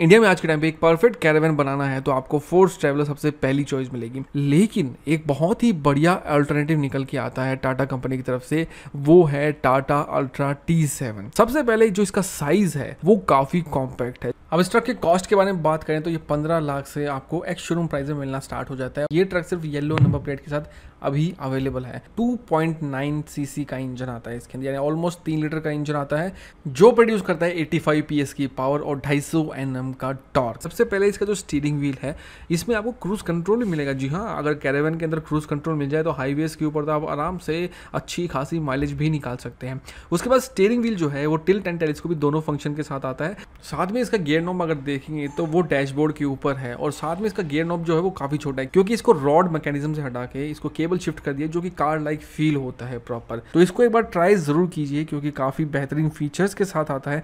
India में आज के टाइम पे एक परफेक्ट कैरावन बनाना है तो आपको फोर्स ट्रैवलर सबसे पहली चॉइस मिलेगी लेकिन एक बहुत ही बढ़िया अल्टरनेटिव निकल के आता है टाटा कंपनी की तरफ से वो है टाटा अल्ट्रा टी सेवन सबसे पहले जो इसका साइज है वो काफी कॉम्पैक्ट है अब इस ट्रक के कॉस्ट के बारे में बात करें तो ये पंद्रह लाख से आपको एक्स शोरूम प्राइस में मिलना स्टार्ट हो जाता है ये ट्रक सिर्फ येलो नंबर प्लेट के साथ अभी अवेलेबल है 2.9 सीसी का इंजन आता है इसके अंदर यानी ऑलमोस्ट तीन लीटर का इंजन आता है जो प्रोड्यूस करता है 85 पीएस की पावर और 250 एनएम नाम का टॉर्क सबसे पहले इसका जो स्टीयरिंग व्हील है इसमें आपको क्रूज कंट्रोल भी मिलेगा जी हाँ अगर कैरेवन के अंदर क्रूज कंट्रोल मिल जाए तो हाईवेज के ऊपर तो आप आराम से अच्छी खासी माइलेज भी निकाल सकते हैं उसके बाद स्टीयरिंग व्हील जो है वो टिल्ट एंड टेलिस्कोप भी दोनों फंक्शन के साथ आता है साथ में इसका गेयर नॉब अगर देखेंगे तो वो डैशबोर्ड के ऊपर है और साथ में इसका गेयर नॉब जो है वो काफ़ी छोटा है क्योंकि इसको रॉड मैकेनिज्म से हटा के इसको केबल शिफ्ट कर दिया जो कि कार लाइक फील होता है प्रॉपर तो इसको एक बार ट्राई ज़रूर कीजिए क्योंकि काफ़ी बेहतरीन फीचर्स के साथ आता है